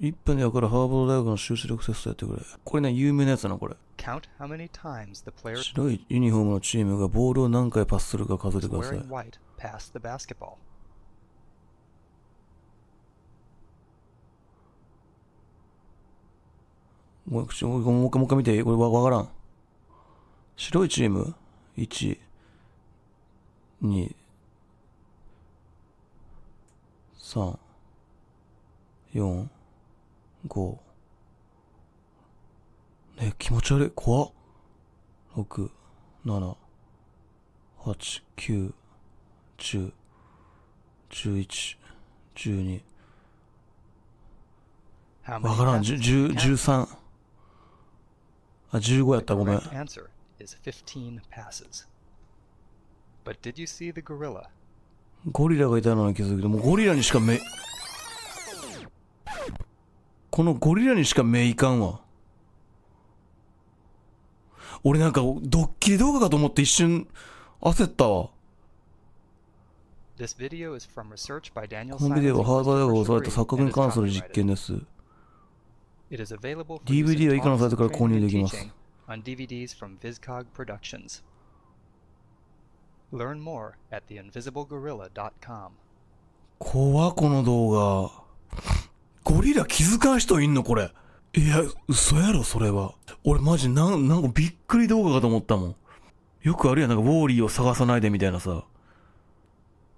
1分で分かるハーバード大学の修士力テストやってくれ。これね、有名なやつなの、これ。Count how many times the player... 白いユニフォームのチームがボールを何回パスするか数えてください。White, p a s the basketball. もう一回、もう一回、もう一回見て。これわ、からん。白いチーム ?1、2、3、4、5。ね気持ち悪い。怖っ。6、7、8、9、10、11、12。わからん。10、13。あ、15やった。ごめん。But did you see the gorilla? ゴリラがいたのに気づくけど、もうゴリラにしか目。このゴリラにしか目いかんわ。俺なんかドッキリ動画かと思って一瞬焦ったわ。This video is from research by Daniel このビデオはハーバー大学が行われた錯覚に関する実験です。DVD は以下のサイトから購入できます。On DVDs from Vizcog Productions. Learn more at theinvisiblegorilla.com 怖この動画。ゴリラ気づかん人いんのこれ。いや、嘘やろ、それは。俺マジなん、なんかびっくり動画かと思ったもん。よくあるやん、なんかウォーリーを探さないでみたいなさ。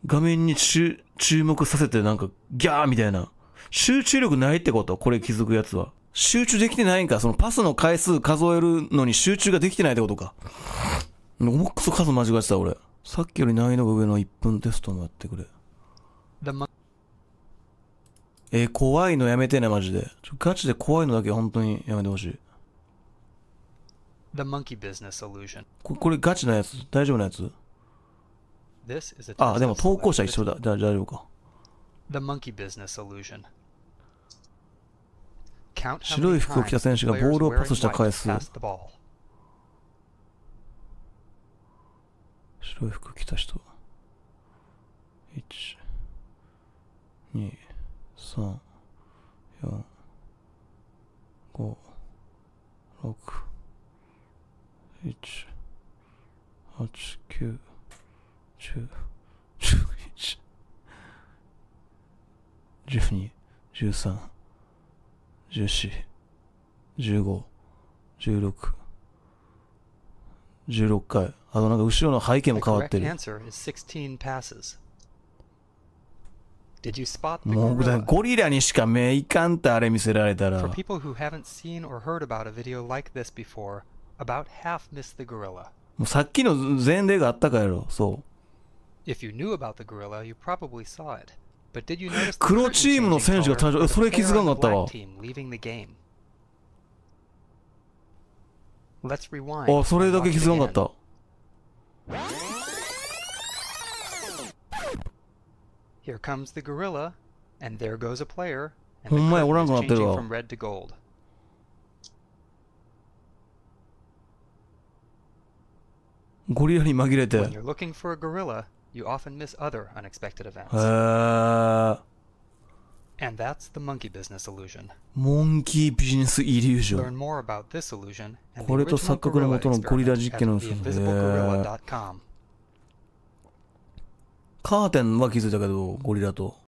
画面に注目させてなんか、ギャーみたいな。集中力ないってことこれ気づくやつは。集中できてないんかそのパスの回数数えるのに集中ができてないってことか。もくそ数間違えてた俺。さっきより難易度が上の1分テストもやってくれ。えー、怖いのやめてね、マジで。ガチで怖いのだけ本当にやめてほしい。The monkey business l u i o n ここれガチなやつ大丈夫なやつあ、でも投稿者一緒だ。大丈夫か。The monkey business l u i o n 白い服を着た選手がボールをパスした回数。白い服着た人。1、2、3 4 5 6 1 8 9 1十11 12 13 14 15 16 16回あとなんか後ろの背景も変わってる。もうゴリラにしか目いかんってあれ見せられたら。For people who haven't seen or heard about a video like this before, about half miss the gorilla. もうさっきの前例があったからやろ、そう。If you knew about the gorilla, you probably saw it. But did you notice the 黒チームの選手が誕生、それ気づかなかったわ。あ、それだけ気づかなかった。Here comes the gorilla, and there goes a player, and the hmm, curtain is changing from red to gold. When you're looking for a gorilla, you often miss other unexpected events. And that's the monkey business illusion. Monkey business illusion. Learn more about this illusion and the original gorilla experiment at theinvisiblegorilla.com. カーテンは気づいたけど、ゴリラと。